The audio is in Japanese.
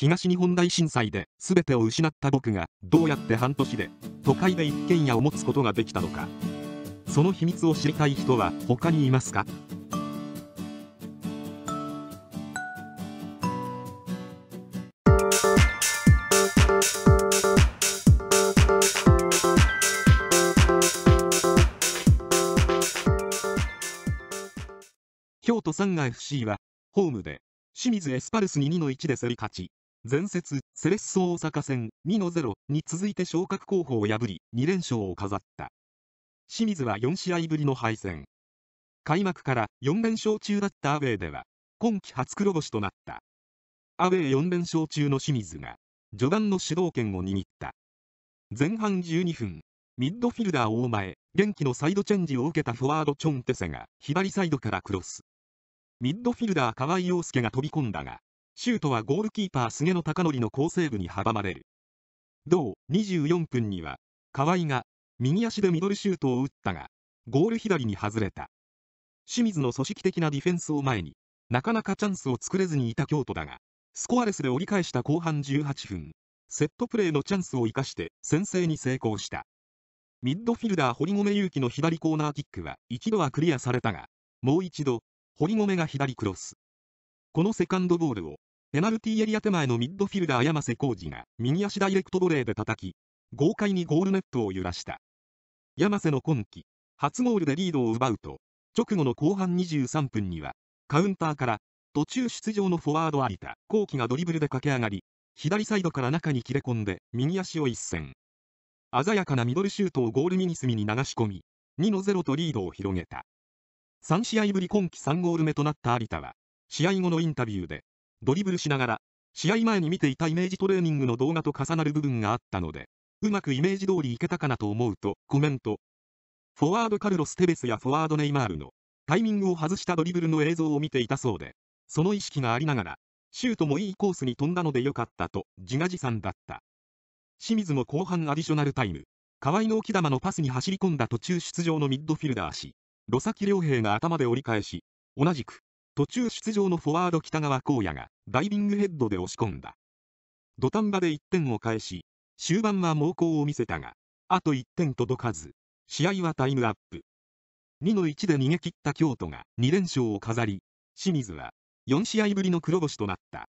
東日本大震災で全てを失った僕がどうやって半年で都会で一軒家を持つことができたのかその秘密を知りたい人は他にいますか京都サンガ FC はホームで清水エスパルスに2の1で競り勝ち前節、セレッソ大阪戦2-0に続いて昇格候補を破り、2連勝を飾った。清水は4試合ぶりの敗戦。開幕から4連勝中だったアウェーでは、今季初黒星となった。アウェー4連勝中の清水が、序盤の主導権を握った。前半12分、ミッドフィルダー大前、元気のサイドチェンジを受けたフォワードチョンテセが左サイドからクロス。ミッドフィルダー河合陽介が飛び込んだが、シュートはゴールキーパー菅野貴則の好セーブに阻まれる。同24分には、河合が右足でミドルシュートを打ったが、ゴール左に外れた。清水の組織的なディフェンスを前に、なかなかチャンスを作れずにいた京都だが、スコアレスで折り返した後半18分、セットプレーのチャンスを生かして先制に成功した。ミッドフィルダー堀米勇希の左コーナーキックは一度はクリアされたが、もう一度、堀米が左クロス。このセカンドボールをペナルティーエリア手前のミッドフィルダー山瀬浩二が右足ダイレクトボレーで叩き、豪快にゴールネットを揺らした。山瀬の今季、初ゴールでリードを奪うと、直後の後半23分には、カウンターから途中出場のフォワード有田後期がドリブルで駆け上がり、左サイドから中に切れ込んで右足を一閃。鮮やかなミドルシュートをゴールミニスミに流し込み、2-0とリードを広げた。3試合ぶり今季3ゴール目となった有田は、試合後のインタビューで、ドリブルしながら、試合前に見ていたイメージトレーニングの動画と重なる部分があったので、うまくイメージ通りいけたかなと思うとコメント。フォワードカルロス・テベスやフォワードネイマールのタイミングを外したドリブルの映像を見ていたそうで、その意識がありながら、シュートもいいコースに飛んだのでよかったと自画自賛だった。清水も後半アディショナルタイム、河合の置き玉のパスに走り込んだ途中出場のミッドフィルダーし、サキ良平が頭で折り返し、同じく途中出場のフォワード北川光也がダイビングヘッドで押し込んだ。土壇場で1点を返し、終盤は猛攻を見せたが、あと1点届かず、試合はタイムアップ。2の1で逃げ切った京都が2連勝を飾り、清水は4試合ぶりの黒星となった。